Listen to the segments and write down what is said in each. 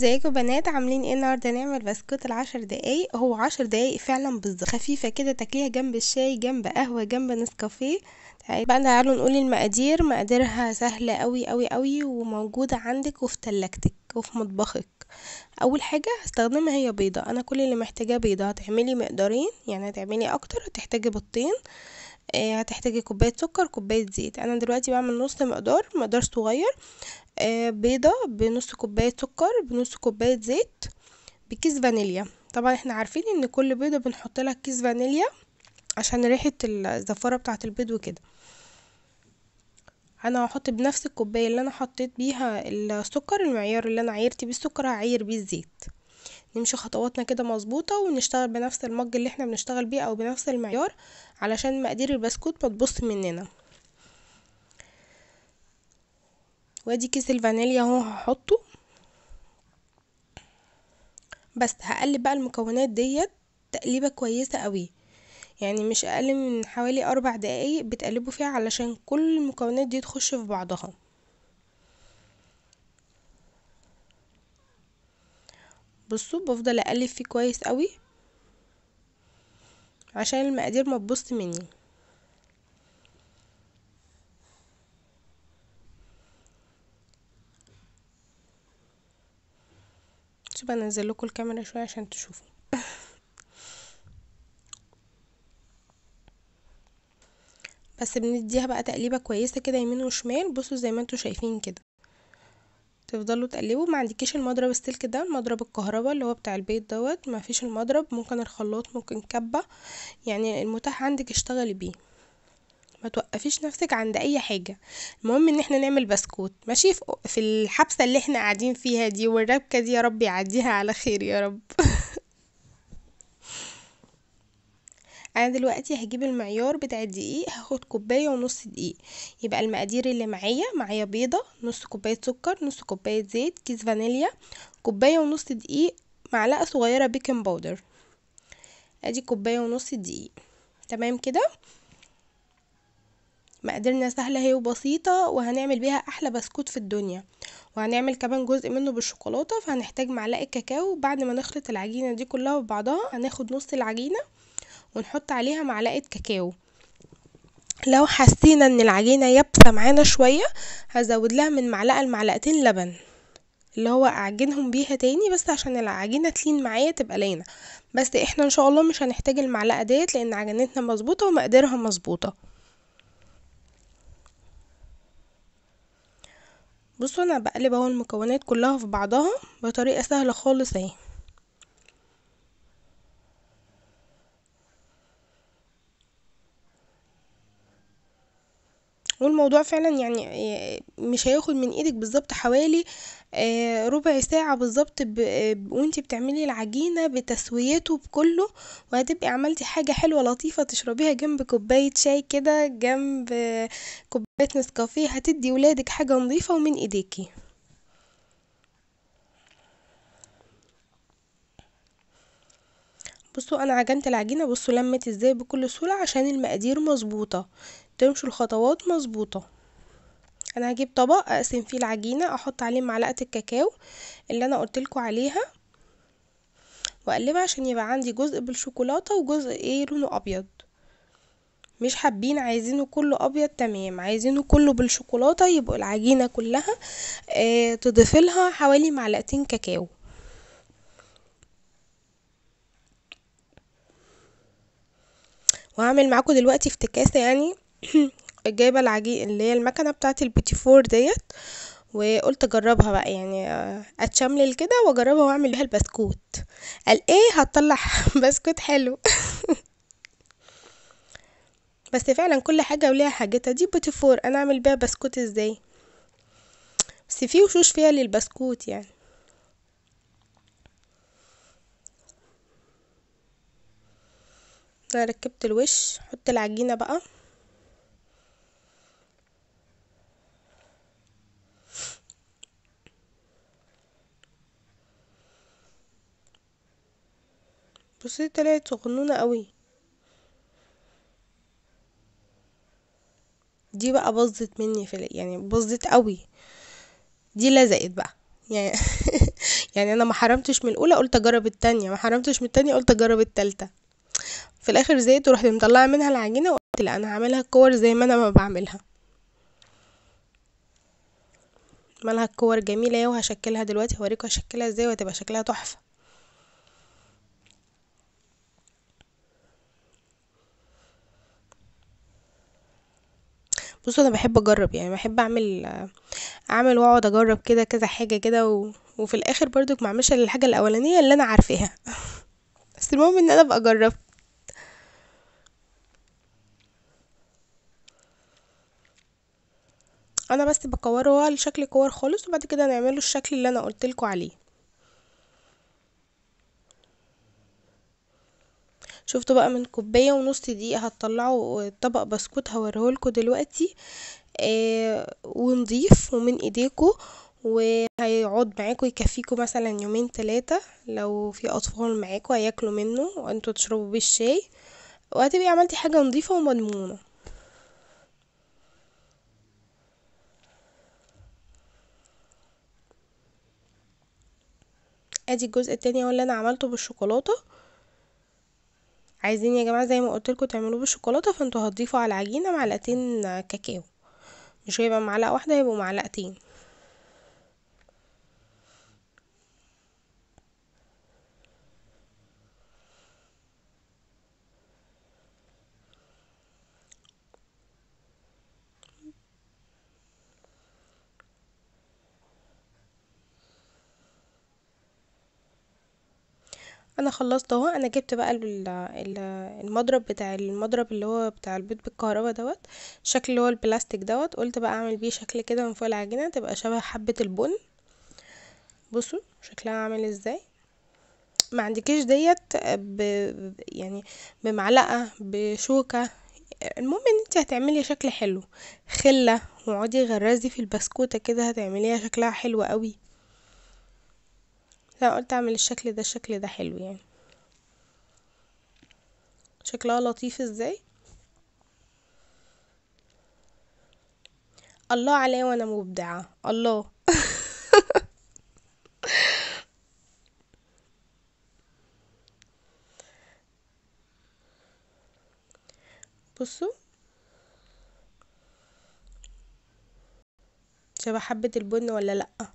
ازيكم بنات عاملين ايه النهارده نعمل بسكوت العشر دقايق هو عشر دقايق فعلا بالظبط خفيفه كده تاكليها جنب الشاي جنب قهوه جنب نسكافيه بقى تعالوا نقول المقادير مقاديرها سهله قوي قوي قوي وموجوده عندك وفي تلاجتك وفي مطبخك اول حاجه هستخدمها هي بيضه انا كل اللي محتاجاه بيضه هتعملي مقدارين يعني هتعملي اكتر هتحتاجي بيضتين آآ آه، هتحتاجي كوباية سكر، كوباية زيت. أنا دلوقتي بعمل نُص مقدار، مقدار صغير آآ آه، بيضة بنُص كوباية سكر، بنُص كوباية زيت، بكيس فانيليا. طبعًا إحنا عارفين إن كل بيضة بنحط لها كيس فانيليا عشان ريحة الزفارة بتاعة البيض وكده. أنا هحط بنفس الكوباية اللي أنا حطيت بيها السكر، المعيار اللي أنا عايرت بيه السكر هعير بيه الزيت. نمشي خطواتنا كده مظبوطة ونشتغل بنفس المج اللي احنا بنشتغل بيه او بنفس المعيار علشان مقادير البسكوت بتبص مننا وادي كيس الفانيليا اهو هحطه بس هقلب بقى المكونات ديت تقليبه كويسه قوي يعني مش اقل من حوالي اربع دقايق بتقلبوا فيها علشان كل المكونات دي تخش في بعضها بصوا بفضل اقلب فيه كويس قوي عشان المقادير ما تبص مني شوف انزل لكم الكاميرا شويه عشان تشوفوا بس بنديها بقى تقليبه كويسه كده يمين وشمال بصوا زي ما انتم شايفين كده تفضلوا تقلبوا ما عندكيش المضرب السلك ده المضرب الكهرباء اللي هو بتاع البيت دوت ما فيش المضرب ممكن الخلاط ممكن كبة يعني المتاح عندك اشتغلي بيه ما توقفيش نفسك عند اي حاجه المهم ان احنا نعمل بسكوت ماشي في الحبسه اللي احنا قاعدين فيها دي والربكه دي يا رب يعديها على خير يا رب انا دلوقتي هجيب المعيار بتاع الدقيق هاخد كوبايه ونص دقيق يبقى المقادير اللي معايا معايا بيضه نص كوبايه سكر نص كوبايه زيت كيس فانيليا كوبايه ونص دقيق معلقه صغيره بيكنج باودر ادي كوبايه ونص دقيق تمام كده مقاديرنا سهله هي وبسيطه وهنعمل بيها احلى بسكوت في الدنيا وهنعمل كمان جزء منه بالشوكولاته فهنحتاج معلقه كاكاو بعد ما نخلط العجينه دي كلها ببعضها هناخد نص العجينه ونحط عليها معلقة كاكاو لو حسينا ان العجينة يابسة معانا شوية هزود لها من معلقة لمعلقتين لبن اللي هو اعجنهم بيها تاني بس عشان العجينة تلين معايا تبقى لينة بس احنا ان شاء الله مش هنحتاج المعلقة ديت لان عجنتنا مظبوطة ومقدارها مظبوطة بصوا انا بقلب اهو المكونات كلها في بعضها بطريقة سهلة خالص اهي والموضوع فعلا يعني آه، مش هياخد من ايدك بالظبط حوالي آه، ربع ساعة بالظبط آه، وانت بتعملي العجينة بتسويته بكله وهتبقي عملتي حاجة حلوة لطيفة تشربيها جنب كوباية شاي كده جنب كوباية نسكافيه هتدي ولادك حاجة نظيفة ومن ايديكي بصوا انا عجنت العجينه بصوا لمت ازاي بكل سهوله عشان المقادير مظبوطه تمشوا الخطوات مظبوطة انا هجيب طبق اقسم فيه العجينة احط عليه معلقة الكاكاو اللي انا قلتلكوا عليها واقلبها عشان يبقى عندي جزء بالشوكولاتة وجزء ايه لونه ابيض مش حابين عايزينه كله ابيض تمام عايزينه كله بالشوكولاتة يبقى العجينة كلها آه تضيفلها حوالي معلقتين كاكاو وهعمل معاكم دلوقتي افتكاسة يعني جايبه العجين اللي هي المكنه بتاعه فور ديت وقلت اجربها بقى يعني اتشملل كده واجربها واعمل بيها البسكوت قال ايه هتطلع بسكوت حلو بس فعلا كل حاجه وليها حاجتها دي فور انا اعمل بيها بسكوت ازاي بس في وشوش فيها للبسكوت يعني انا ركبت الوش حط العجينه بقى بصي طلعت صغنونة قوي دي بقى باظت مني في يعني باظت قوي دي لزقت بقى يعني يعني انا ما حرمتش من الاولى قلت اجرب التانية ما حرمتش من التانية قلت اجرب التالتة في الاخر زيت ورحت مطلعه منها العجينه وقلت لا انا هعملها الكور زي ما انا ما بعملها مالها الكور جميله وهشكلها دلوقتي هوريكم هشكلها ازاي وهتبقى شكلها تحفه بص انا بحب اجرب يعني بحب اعمل اعمل واقعد اجرب كده كذا حاجه كده و... وفي الاخر برضك ما اعملش الحاجه الاولانيه اللي انا عارفاها بس المهم ان انا ابقى اجرب انا بس بكوره على شكل كور خالص وبعد كده هنعمله الشكل اللي انا قلت لكم عليه شفتوا بقى من كوبايه ونص دي هتطلعوا طبق بسكوت هوريهولكوا دلوقتي آه ونضيف ومن ايديكوا وهيقعد معاكوا يكفيكوا مثلا يومين ثلاثة لو في اطفال معاكوا هياكلوا منه وانتوا تشربوا بيه الشاي وهتبقي عملتي حاجه نظيفه ومضمونه ادي الجزء التاني هو اللي انا عملته بالشوكولاته عايزين يا جماعه زي ما قلت لكم تعملوه بالشوكولاته فانتوا هتضيفوا على العجينه معلقتين كاكاو مش هيبقى معلقه واحده هيبقوا معلقتين انا خلصت اهو انا جبت بقى ال- ال- المضرب بتاع المضرب اللي هو بتاع البيض بالكهربا دوت الشكل اللي هو البلاستيك دوت قلت بقى اعمل بيه شكل كده من فوق العجينه تبقى شبه حبه البن بصوا شكلها عامل ازاي ما عندكيش ديت ب... يعني بمعلقه بشوكه المهم ان انت هتعملي شكل حلو خله واقعدي غرزي في البسكوته كده هتعمليها شكلها حلو قوي لا قلت اعمل الشكل ده الشكل ده حلو يعني شكلها لطيف ازاي الله عليا وانا مبدعة الله بصوا شبه حبة البن ولا لأ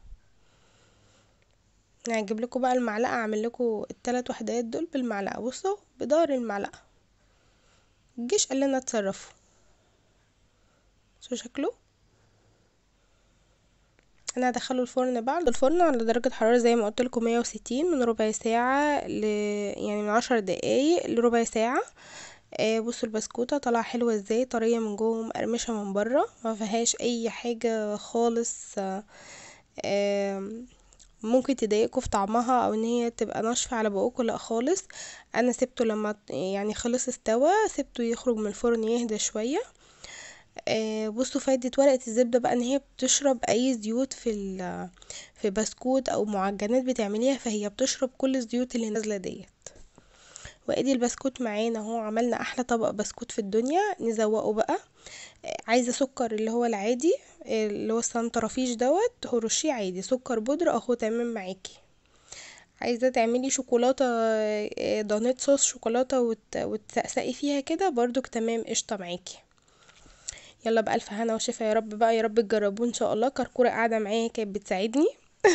هجيب يعني لكم بقى المعلقه اعمل لكم الثلاث وحدات دول بالمعلقه بصوا بدار المعلقه الجيش قال لنا اتصرفوا شو شكله انا هدخله الفرن بعد الفرن على درجه حراره زي ما قلت لكم 160 من ربع ساعه ل يعني من 10 دقائق لربع ساعه آه بصوا البسكوته طالعه حلوه ازاي طريه من جوه مقرمشه من بره ما فيهاش اي حاجه خالص آه آه ممكن تضايقكوا في طعمها او ان هي تبقى ناشفه على بقكم لا خالص انا سبته لما يعني خلص استوى سبته يخرج من الفرن يهدى شويه آه، بصوا فايدة ورقة الزبدة بقى ان هي بتشرب اي زيوت في في بسكوت او معجنات بتعمليها فهي بتشرب كل الزيوت اللي نازلة ديت وادي البسكوت معانا اهو عملنا احلى طبق بسكوت في الدنيا نزوقه بقى آه، عايزة سكر اللي هو العادي اللي هو السنترفيش دوت هرشي عادي سكر بودرة اهو تمام معاكي عايزة تعملي شوكولاتة آه، دانيت صوص شوكولاتة وتسقسقي فيها كده برضك تمام قشطة معاكي يلا بألف هنا وشفا يا رب بقى يا رب تجربوه ان شاء الله كركورة قاعدة معايا كانت بتساعدني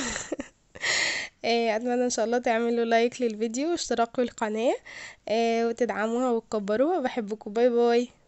آه، اتمنى ان شاء الله تعملوا لايك للفيديو واشتراك في القناة آه، وتدعموها وتكبروها بحبكم باي باي